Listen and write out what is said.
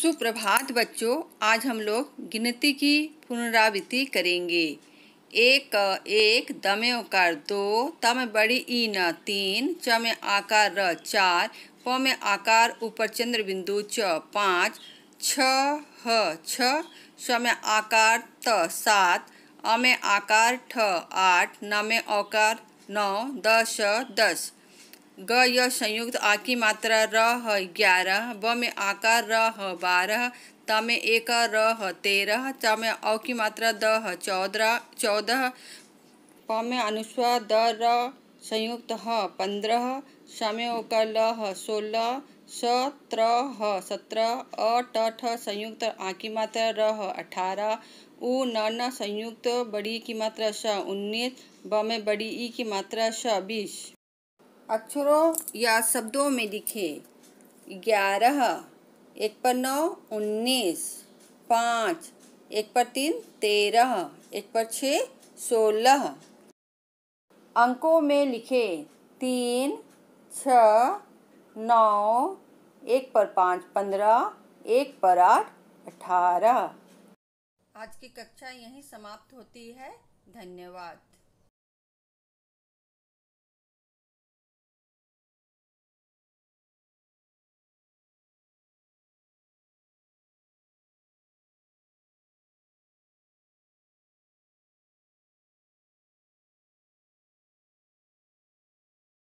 सुप्रभात बच्चों आज हम लोग गिनती की पुनरावृत्ति करेंगे एक एक दमे उकार दो तम बड़ी ई न तीन च में आकार र चार प में आकार ऊपर चंद्र बिंदु च पाँच छ ह छ स में आकार त सात अ में आकार ठ आठ न में आकार नौ दस दस ग य संयुक्त आ की मात्रा र ह ग्यारह ब में आकार र ह बारह त में एक र ह तेरह च में अ की मात्रा द ह चौदह चौदह प में अनुस्वार द र संयुक्त ह पंद्रह स में ओकर ल ह सोलह स त्र ह सत्रह अ ट ठ संयुक्त आ की मात्रा र ह अठारह उ न न संयुक्त बड़ी की मात्रा स उन्नीस ब में बड़ी ई की मात्रा स बीस अक्षरों या शब्दों में दिखे ग्यारह एक पर नौ उन्नीस पाँच एक पर तीन तेरह एक पर छः सोलह अंकों में लिखे तीन छ नौ एक पर पाँच पंद्रह एक पर आठ अठारह आज की कक्षा यहीं समाप्त होती है धन्यवाद